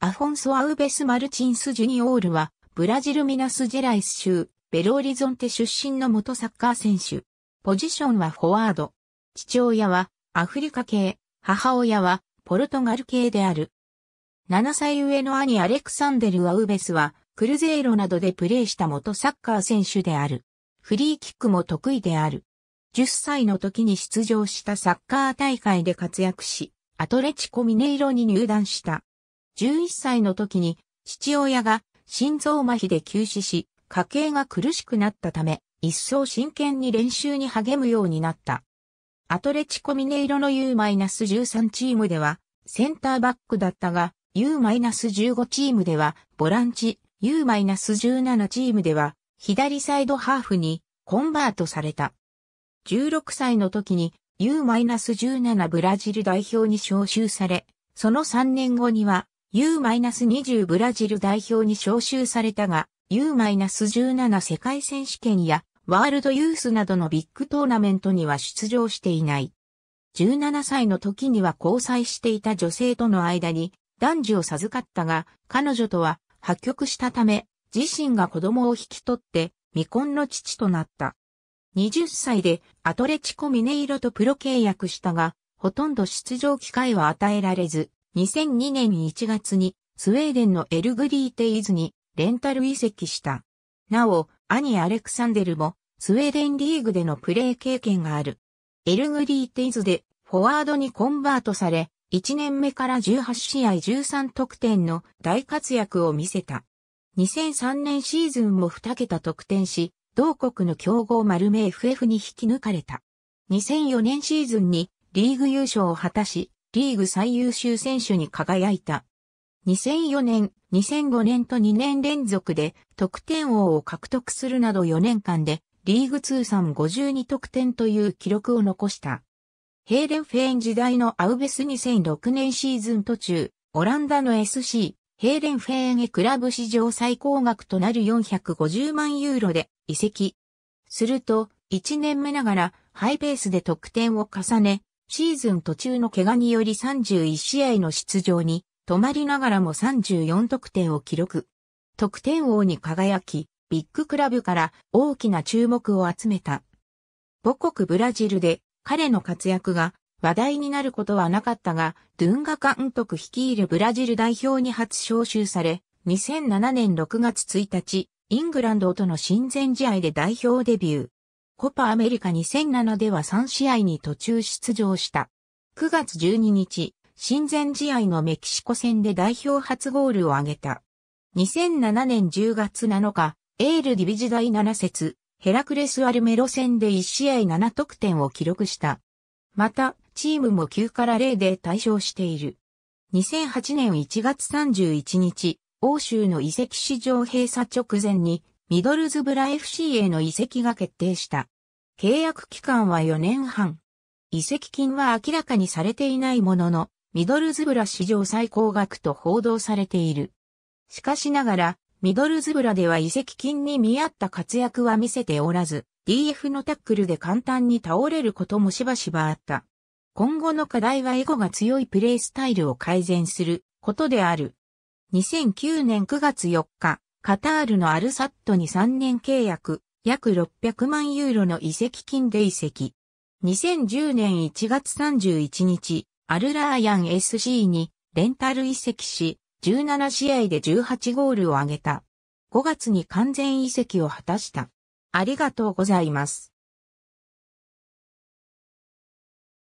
アフォンソ・アウベス・マルチンス・ジュニオールは、ブラジルミナス・ジェライス州、ベロオリゾンテ出身の元サッカー選手。ポジションはフォワード。父親はアフリカ系、母親はポルトガル系である。7歳上の兄アレクサンデル・アウベスは、クルゼイロなどでプレーした元サッカー選手である。フリーキックも得意である。10歳の時に出場したサッカー大会で活躍し、アトレチコミネイロに入団した。11歳の時に父親が心臓麻痺で急死し、家計が苦しくなったため、一層真剣に練習に励むようになった。アトレチコミネイロの U-13 チームでは、センターバックだったが、U-15 チームでは、ボランチ、U-17 チームでは、左サイドハーフにコンバートされた。16歳の時に U-17 ブラジル代表に招集され、その3年後には U-20 ブラジル代表に招集されたが、U-17 世界選手権やワールドユースなどのビッグトーナメントには出場していない。17歳の時には交際していた女性との間に男児を授かったが、彼女とは破局したため、自身が子供を引き取って未婚の父となった。20歳でアトレチコミネイロとプロ契約したが、ほとんど出場機会は与えられず、2002年1月にスウェーデンのエルグリーテイズにレンタル移籍した。なお、兄アレクサンデルもスウェーデンリーグでのプレー経験がある。エルグリーテイズでフォワードにコンバートされ、1年目から18試合13得点の大活躍を見せた。2003年シーズンも2桁得点し、同国の強豪マルメ FF に引き抜かれた。2004年シーズンにリーグ優勝を果たし、リーグ最優秀選手に輝いた。2004年、2005年と2年連続で得点王を獲得するなど4年間でリーグ通算52得点という記録を残した。ヘーレンフェーン時代のアウベス2006年シーズン途中、オランダの SC、ヘーレンフェーンへクラブ史上最高額となる450万ユーロで移籍。すると、1年目ながらハイペースで得点を重ね、シーズン途中の怪我により31試合の出場に、止まりながらも34得点を記録。得点王に輝き、ビッグクラブから大きな注目を集めた。母国ブラジルで彼の活躍が話題になることはなかったが、ドゥンガ監督率いるブラジル代表に初招集され、2007年6月1日、イングランドとの親善試合で代表デビュー。コパアメリカ2007では3試合に途中出場した。9月12日、親善試合のメキシコ戦で代表初ゴールを挙げた。2007年10月7日、エールディビジ第7節、ヘラクレス・アルメロ戦で1試合7得点を記録した。また、チームも9から0で対象している。2008年1月31日、欧州の遺跡市場閉鎖直前にミドルズブラ FC への移籍が決定した。契約期間は4年半。移籍金は明らかにされていないものの、ミドルズブラ史上最高額と報道されている。しかしながら、ミドルズブラでは移籍金に見合った活躍は見せておらず、DF のタックルで簡単に倒れることもしばしばあった。今後の課題はエゴが強いプレイスタイルを改善することである。2009年9月4日、カタールのアルサットに3年契約、約600万ユーロの移籍金で移籍。2010年1月31日、アルラーヤン SC にレンタル移籍し、17試合で18ゴールを挙げた。5月に完全移籍を果たした。ありがとうございます。